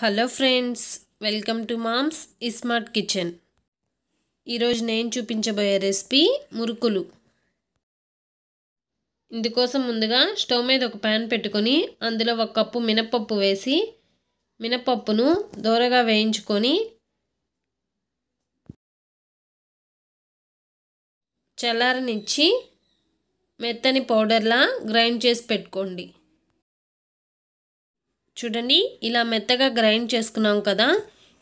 hello friends welcome to mom's ismart kitchen ఈరోజు నేను చూపించబోయే రెసిపీ మురుకులు ఇందుకోసం ముందుగా స్టవ్ మీద ఒక ప్యాన్ పెట్టుకొని అందులో ఒక కప్పు మినప్పప్పు వేసి మినప్పప్పును దోరగా వేయించుకొని చల్లారనిచ్చి మెత్తని పౌడర్లా గ్రైండ్ చేసి పెట్టుకోండి చూడండి ఇలా మెత్తగా గ్రైండ్ చేసుకున్నాం కదా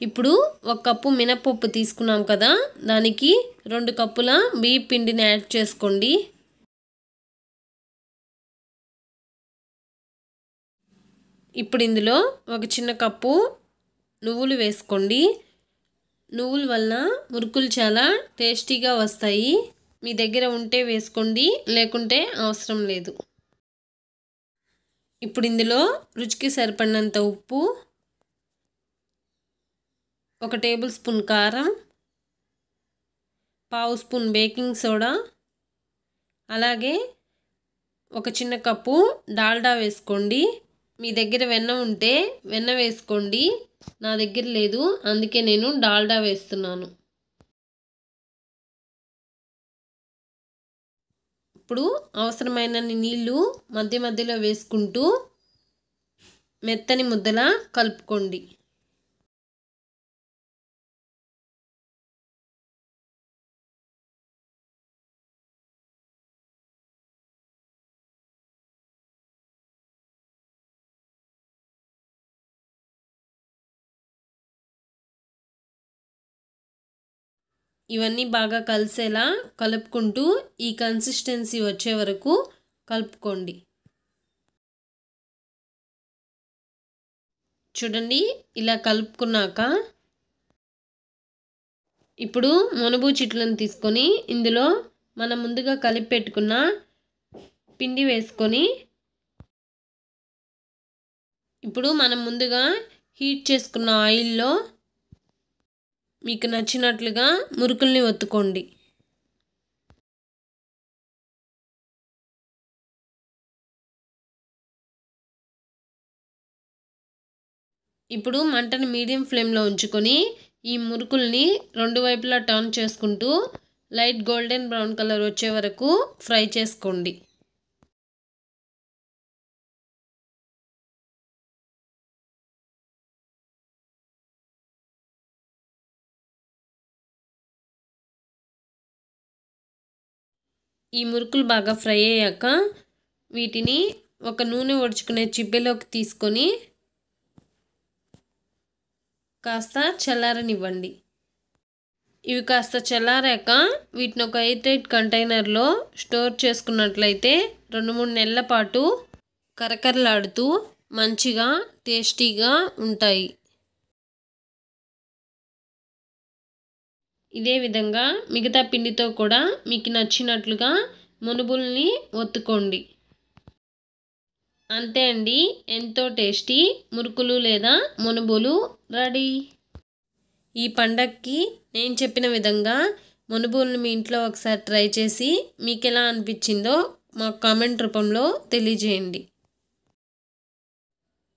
ఇప్పుడు ఒక కప్పు మినపప్పు తీసుకున్నాం కదా దానికి రెండు కప్పుల బియ్య పిండిని యాడ్ చేసుకోండి ఇప్పుడు ఇందులో ఒక చిన్న కప్పు నువ్వులు వేసుకోండి నువ్వుల వల్ల మురుకులు చాలా టేస్టీగా వస్తాయి మీ దగ్గర ఉంటే వేసుకోండి లేకుంటే అవసరం లేదు ఇప్పుడు ఇందులో రుచికి సరిపడినంత ఉప్పు ఒక టేబుల్ స్పూన్ కారం పావు స్పూన్ బేకింగ్ సోడా అలాగే ఒక చిన్న కప్పు డాల్డా వేసుకోండి మీ దగ్గర వెన్న ఉంటే వెన్న వేసుకోండి నా దగ్గర లేదు అందుకే నేను డాల్డా వేస్తున్నాను ఇప్పుడు అవసరమైన నీళ్ళు మధ్య మధ్యలో వేసుకుంటూ మెత్తని ముద్దలా కలుపుకోండి ఇవన్నీ బాగా కలిసేలా కలుపుకుంటూ ఈ కన్సిస్టెన్సీ వచ్చే వరకు కలుపుకోండి చూడండి ఇలా కలుపుకున్నాక ఇప్పుడు మునుబు చిట్లను తీసుకొని ఇందులో మనం ముందుగా కలిపి పెట్టుకున్న పిండి వేసుకొని ఇప్పుడు మనం ముందుగా హీట్ చేసుకున్న ఆయిల్లో మీకు నచ్చినట్లుగా మురుకుల్ని ఒత్తుకోండి ఇప్పుడు మంటను మీడియం ఫ్లేమ్లో ఉంచుకొని ఈ మురుకుల్ని రెండు వైపులా టర్న్ చేసుకుంటూ లైట్ గోల్డెన్ బ్రౌన్ కలర్ వచ్చే వరకు ఫ్రై చేసుకోండి ఈ మురుకులు బాగా ఫ్రై అయ్యాక వీటిని ఒక నూనె ఒడుచుకునే చిబ్బెలోకి తీసుకొని కాస్త చల్లారనివ్వండి ఇవి కాస్త చల్లారాక వీటిని ఒక ఎయిట్ ఎయిట్ కంటైనర్లో స్టోర్ చేసుకున్నట్లయితే రెండు మూడు నెలల పాటు కరకరలాడుతూ మంచిగా టేస్టీగా ఉంటాయి ఇదే విధంగా మిగతా పిండితో కూడా మీకు నచ్చినట్లుగా మునుబుల్ని ఒత్తుకోండి అంతే అండి ఎంతో టేస్టీ మురుకులు లేదా మునుబులు రెడీ ఈ పండక్కి నేను చెప్పిన విధంగా మునుబుల్ని మీ ఇంట్లో ఒకసారి ట్రై చేసి మీకు ఎలా అనిపించిందో మా కామెంట్ రూపంలో తెలియజేయండి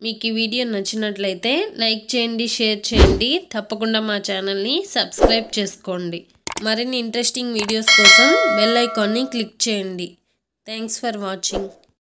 మీకు ఈ వీడియో నచ్చినట్లయితే లైక్ చేయండి షేర్ చేయండి తప్పకుండా మా ఛానల్ని సబ్స్క్రైబ్ చేసుకోండి మరిన్ని ఇంట్రెస్టింగ్ వీడియోస్ కోసం బెల్ ఐకాన్ని క్లిక్ చేయండి థ్యాంక్స్ ఫర్ వాచింగ్